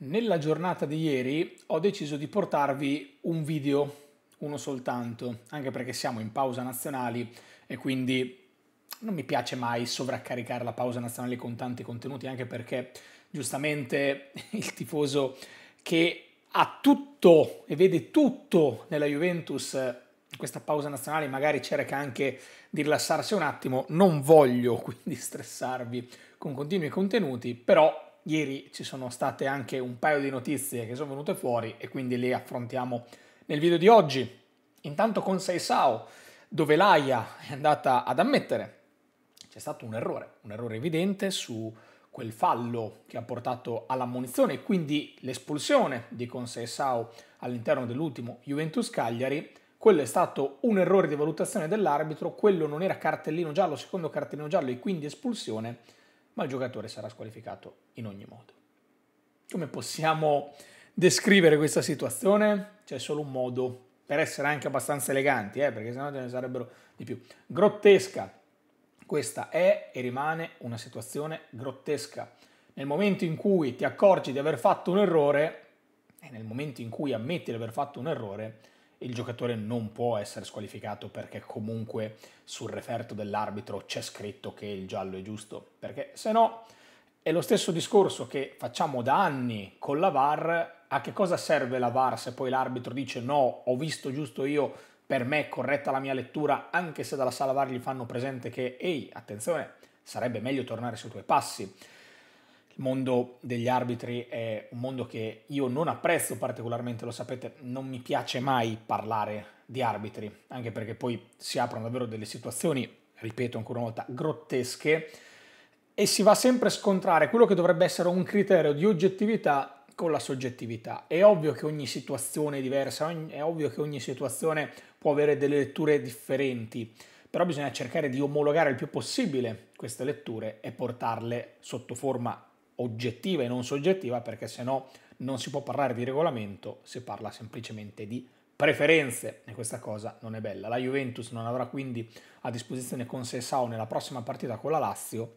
Nella giornata di ieri ho deciso di portarvi un video, uno soltanto, anche perché siamo in pausa nazionali e quindi non mi piace mai sovraccaricare la pausa nazionale con tanti contenuti, anche perché giustamente il tifoso che ha tutto e vede tutto nella Juventus in questa pausa nazionale magari cerca anche di rilassarsi un attimo, non voglio quindi stressarvi con continui contenuti, però Ieri ci sono state anche un paio di notizie che sono venute fuori e quindi le affrontiamo nel video di oggi. Intanto con Seisao, dove l'AIA è andata ad ammettere c'è stato un errore, un errore evidente su quel fallo che ha portato all'ammonizione e quindi l'espulsione di Conseisao all'interno dell'ultimo Juventus Cagliari. Quello è stato un errore di valutazione dell'arbitro, quello non era cartellino giallo, secondo cartellino giallo e quindi espulsione ma il giocatore sarà squalificato in ogni modo. Come possiamo descrivere questa situazione? C'è solo un modo, per essere anche abbastanza eleganti, eh, perché sennò ce ne sarebbero di più. Grottesca. Questa è e rimane una situazione grottesca. Nel momento in cui ti accorgi di aver fatto un errore, e nel momento in cui ammetti di aver fatto un errore, il giocatore non può essere squalificato perché comunque sul referto dell'arbitro c'è scritto che il giallo è giusto, perché se no è lo stesso discorso che facciamo da anni con la VAR, a che cosa serve la VAR se poi l'arbitro dice no, ho visto giusto io, per me è corretta la mia lettura, anche se dalla sala VAR gli fanno presente che ehi, attenzione, sarebbe meglio tornare sui tuoi passi il mondo degli arbitri è un mondo che io non apprezzo particolarmente, lo sapete, non mi piace mai parlare di arbitri, anche perché poi si aprono davvero delle situazioni, ripeto ancora una volta, grottesche e si va sempre a scontrare quello che dovrebbe essere un criterio di oggettività con la soggettività. È ovvio che ogni situazione è diversa, è ovvio che ogni situazione può avere delle letture differenti però bisogna cercare di omologare il più possibile queste letture e portarle sotto forma oggettiva e non soggettiva, perché se no non si può parlare di regolamento, si parla semplicemente di preferenze e questa cosa non è bella. La Juventus non avrà quindi a disposizione con Sessao nella prossima partita con la Lazio,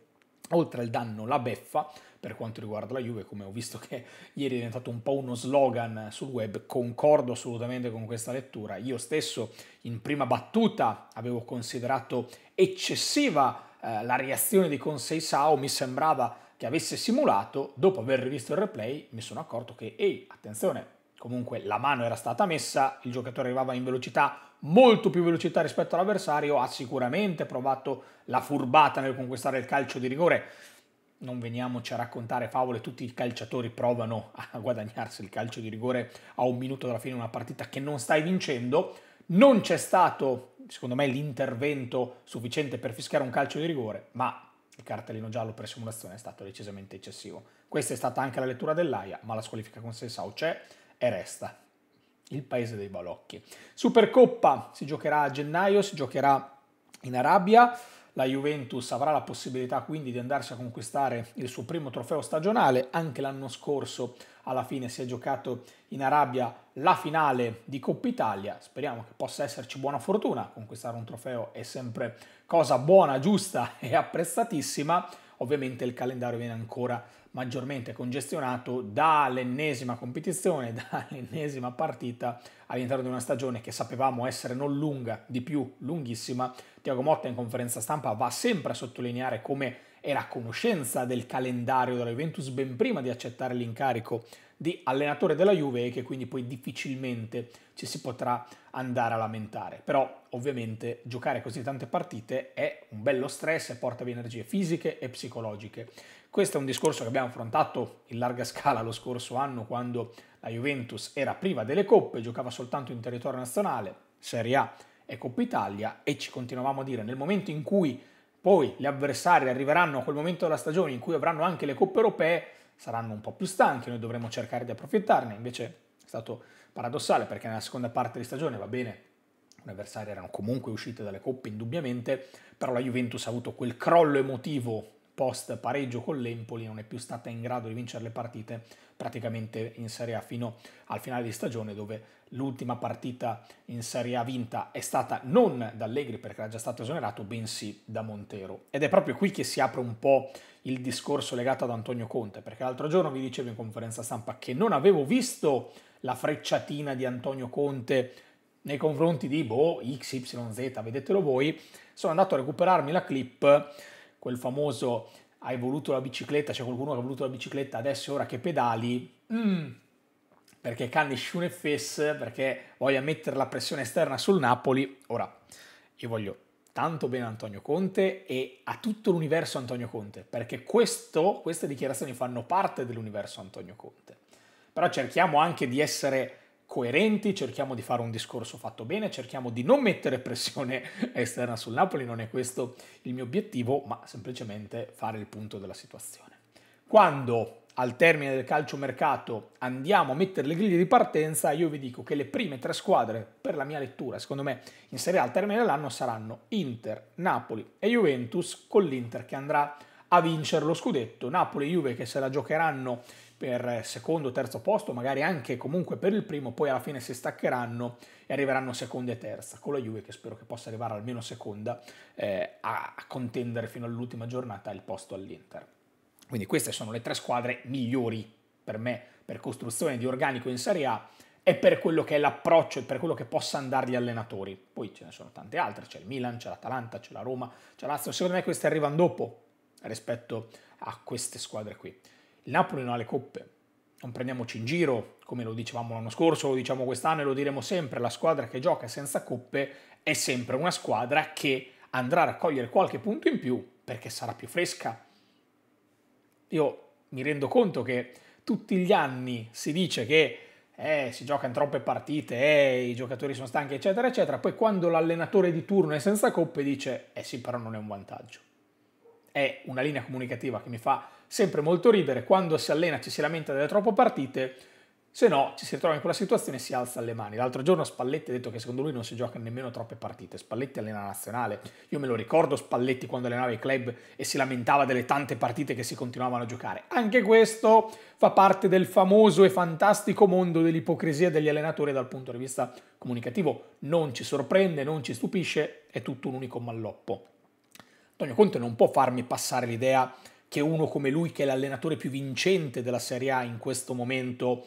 oltre al danno la beffa per quanto riguarda la Juve, come ho visto che ieri è diventato un po' uno slogan sul web, concordo assolutamente con questa lettura. Io stesso in prima battuta avevo considerato eccessiva eh, la reazione di Consei Sao, mi sembrava che avesse simulato, dopo aver rivisto il replay, mi sono accorto che, ehi, attenzione, comunque la mano era stata messa, il giocatore arrivava in velocità, molto più velocità rispetto all'avversario, ha sicuramente provato la furbata nel conquistare il calcio di rigore. Non veniamoci a raccontare favole, tutti i calciatori provano a guadagnarsi il calcio di rigore a un minuto dalla fine di una partita che non stai vincendo. Non c'è stato, secondo me, l'intervento sufficiente per fischiare un calcio di rigore, ma il cartellino giallo per simulazione è stato decisamente eccessivo. Questa è stata anche la lettura dell'AIA, ma la squalifica con Sensao c'è e resta. Il paese dei balocchi. Supercoppa si giocherà a gennaio, si giocherà in Arabia. La Juventus avrà la possibilità quindi di andarsi a conquistare il suo primo trofeo stagionale. Anche l'anno scorso alla fine si è giocato in Arabia la finale di Coppa Italia. Speriamo che possa esserci buona fortuna. Conquistare un trofeo è sempre cosa buona, giusta e apprezzatissima ovviamente il calendario viene ancora maggiormente congestionato dall'ennesima competizione, dall'ennesima partita all'interno di una stagione che sapevamo essere non lunga, di più lunghissima. Tiago Motta in conferenza stampa va sempre a sottolineare come era a conoscenza del calendario della Juventus ben prima di accettare l'incarico di allenatore della Juve e che quindi poi difficilmente ci si potrà andare a lamentare. Però ovviamente giocare così tante partite è un bello stress e porta via energie fisiche e psicologiche. Questo è un discorso che abbiamo affrontato in larga scala lo scorso anno quando la Juventus era priva delle coppe, giocava soltanto in territorio nazionale, Serie A e Coppa Italia e ci continuavamo a dire nel momento in cui poi gli avversari arriveranno a quel momento della stagione in cui avranno anche le coppe europee, saranno un po' più stanchi, noi dovremo cercare di approfittarne, invece è stato paradossale perché nella seconda parte di stagione va bene, un avversario erano comunque uscite dalle coppe indubbiamente, però la Juventus ha avuto quel crollo emotivo post pareggio con l'Empoli, non è più stata in grado di vincere le partite praticamente in Serie A fino al finale di stagione dove l'ultima partita in Serie A vinta è stata non da Allegri perché era già stato esonerato, bensì da Montero. Ed è proprio qui che si apre un po' il discorso legato ad Antonio Conte, perché l'altro giorno vi dicevo in conferenza stampa che non avevo visto la frecciatina di Antonio Conte nei confronti di boh, XYZ, vedetelo voi, sono andato a recuperarmi la clip, quel famoso hai voluto la bicicletta, c'è qualcuno che ha voluto la bicicletta adesso è ora che pedali, mm perché Candy Schunefess, perché voglia mettere la pressione esterna sul Napoli. Ora, io voglio tanto bene Antonio Conte e a tutto l'universo Antonio Conte, perché questo, queste dichiarazioni fanno parte dell'universo Antonio Conte. Però cerchiamo anche di essere coerenti, cerchiamo di fare un discorso fatto bene, cerchiamo di non mettere pressione esterna sul Napoli, non è questo il mio obiettivo, ma semplicemente fare il punto della situazione. Quando al termine del calciomercato andiamo a mettere le griglie di partenza, io vi dico che le prime tre squadre, per la mia lettura, secondo me, in Serie A al termine dell'anno saranno Inter, Napoli e Juventus, con l'Inter che andrà a vincere lo scudetto, Napoli e Juve che se la giocheranno per secondo, o terzo posto, magari anche comunque per il primo, poi alla fine si staccheranno e arriveranno seconda e terza, con la Juve che spero che possa arrivare almeno seconda eh, a contendere fino all'ultima giornata il posto all'Inter. Quindi queste sono le tre squadre migliori per me per costruzione di organico in Serie A e per quello che è l'approccio e per quello che possa andare gli allenatori. Poi ce ne sono tante altre, c'è il Milan, c'è l'Atalanta, c'è la Roma, c'è la Lazio, secondo me queste arrivano dopo rispetto a queste squadre qui. Il Napoli non ha le coppe, non prendiamoci in giro, come lo dicevamo l'anno scorso, lo diciamo quest'anno e lo diremo sempre, la squadra che gioca senza coppe è sempre una squadra che andrà a raccogliere qualche punto in più perché sarà più fresca, io mi rendo conto che tutti gli anni si dice che eh, si in troppe partite, eh, i giocatori sono stanchi, eccetera, eccetera. Poi quando l'allenatore di turno è senza coppe dice, eh sì, però non è un vantaggio. È una linea comunicativa che mi fa sempre molto ridere. Quando si allena ci si lamenta delle troppe partite, se no, ci si ritrova in quella situazione e si alza le mani. L'altro giorno Spalletti ha detto che secondo lui non si gioca nemmeno troppe partite. Spalletti allena nazionale. Io me lo ricordo Spalletti quando allenava i club e si lamentava delle tante partite che si continuavano a giocare. Anche questo fa parte del famoso e fantastico mondo dell'ipocrisia degli allenatori dal punto di vista comunicativo. Non ci sorprende, non ci stupisce, è tutto un unico malloppo. Antonio Conte non può farmi passare l'idea che uno come lui, che è l'allenatore più vincente della Serie A in questo momento,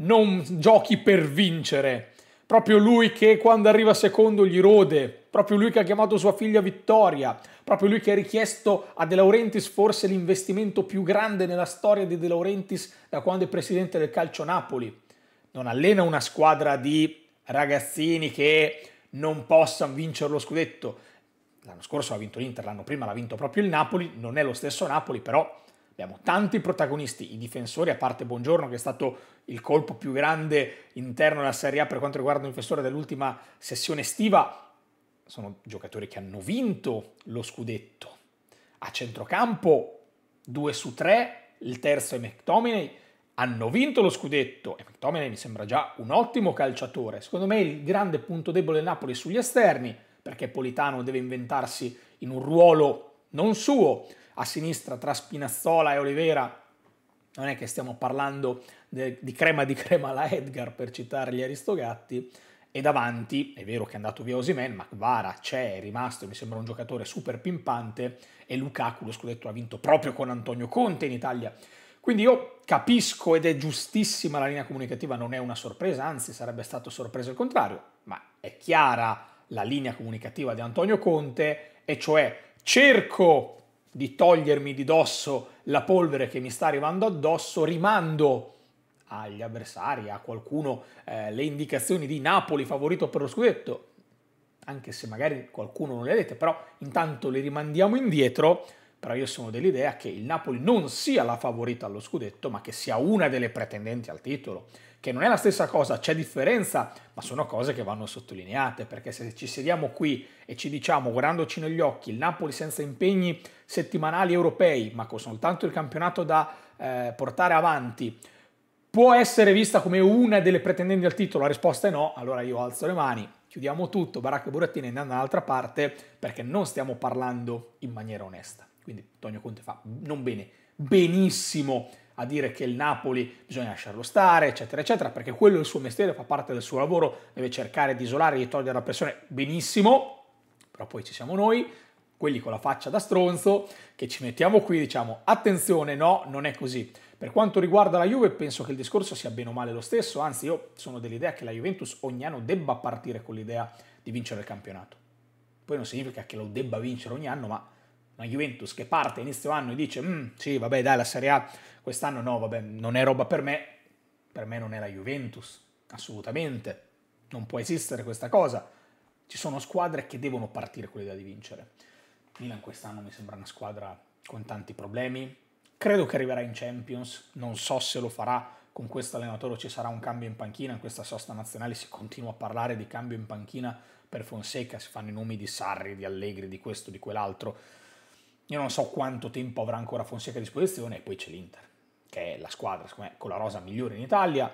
non giochi per vincere. Proprio lui che quando arriva secondo gli rode, proprio lui che ha chiamato sua figlia Vittoria, proprio lui che ha richiesto a De Laurentiis forse l'investimento più grande nella storia di De Laurentiis da quando è presidente del calcio Napoli. Non allena una squadra di ragazzini che non possano vincere lo scudetto. L'anno scorso ha vinto l'Inter, l'anno prima l'ha vinto proprio il Napoli, non è lo stesso Napoli, però abbiamo tanti protagonisti, i difensori, a parte Buongiorno che è stato il colpo più grande interno della Serie A per quanto riguarda un difensore dell'ultima sessione estiva, sono giocatori che hanno vinto lo scudetto. A centrocampo 2 su 3, il terzo è McTominay, hanno vinto lo scudetto e McTominay mi sembra già un ottimo calciatore. Secondo me il grande punto debole del Napoli è sugli esterni, perché Politano deve inventarsi in un ruolo non suo a sinistra tra Spinazzola e Olivera, non è che stiamo parlando de, di crema di crema alla Edgar per citare gli Aristogatti, e davanti, è vero che è andato via Osimen, ma Vara c'è, è rimasto, mi sembra un giocatore super pimpante, e Lukaku, lo scudetto, ha vinto proprio con Antonio Conte in Italia. Quindi io capisco ed è giustissima la linea comunicativa, non è una sorpresa, anzi sarebbe stato sorpreso il contrario, ma è chiara la linea comunicativa di Antonio Conte, e cioè cerco di togliermi di dosso la polvere che mi sta arrivando addosso, rimando agli avversari, a qualcuno, eh, le indicazioni di Napoli favorito per lo scudetto, anche se magari qualcuno non le ha dette, però intanto le rimandiamo indietro, però io sono dell'idea che il Napoli non sia la favorita allo scudetto, ma che sia una delle pretendenti al titolo che non è la stessa cosa, c'è differenza, ma sono cose che vanno sottolineate, perché se ci sediamo qui e ci diciamo, guardandoci negli occhi, il Napoli senza impegni settimanali europei, ma con soltanto il campionato da eh, portare avanti, può essere vista come una delle pretendenti al titolo? La risposta è no, allora io alzo le mani, chiudiamo tutto, Baracca e Burattini andando dall'altra parte, perché non stiamo parlando in maniera onesta. Quindi Tonio Conte fa non bene, benissimo a dire che il Napoli bisogna lasciarlo stare, eccetera, eccetera, perché quello è il suo mestiere, fa parte del suo lavoro, deve cercare di isolare, di togliere la pressione, benissimo, però poi ci siamo noi, quelli con la faccia da stronzo, che ci mettiamo qui diciamo attenzione, no, non è così. Per quanto riguarda la Juve penso che il discorso sia bene o male lo stesso, anzi io sono dell'idea che la Juventus ogni anno debba partire con l'idea di vincere il campionato. Poi non significa che lo debba vincere ogni anno, ma una Juventus che parte inizio anno e dice mm, sì vabbè dai la Serie A quest'anno no vabbè non è roba per me, per me non è la Juventus, assolutamente, non può esistere questa cosa. Ci sono squadre che devono partire con l'idea di vincere. Milan quest'anno mi sembra una squadra con tanti problemi, credo che arriverà in Champions, non so se lo farà, con questo allenatore ci sarà un cambio in panchina, in questa sosta nazionale si continua a parlare di cambio in panchina per Fonseca, si fanno i nomi di Sarri, di Allegri, di questo, di quell'altro io non so quanto tempo avrà ancora Fonseca a disposizione e poi c'è l'Inter, che è la squadra me, con la rosa migliore in Italia,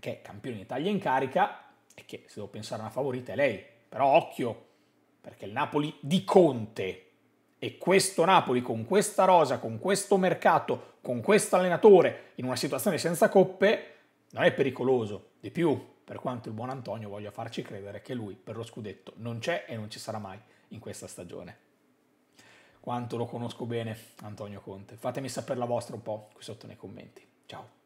che è campione in Italia in carica e che se devo pensare a una favorita è lei. Però occhio, perché il Napoli di Conte e questo Napoli con questa rosa, con questo mercato, con questo allenatore in una situazione senza coppe non è pericoloso. Di più, per quanto il buon Antonio voglia farci credere che lui per lo scudetto non c'è e non ci sarà mai in questa stagione quanto lo conosco bene Antonio Conte. Fatemi sapere la vostra un po' qui sotto nei commenti. Ciao.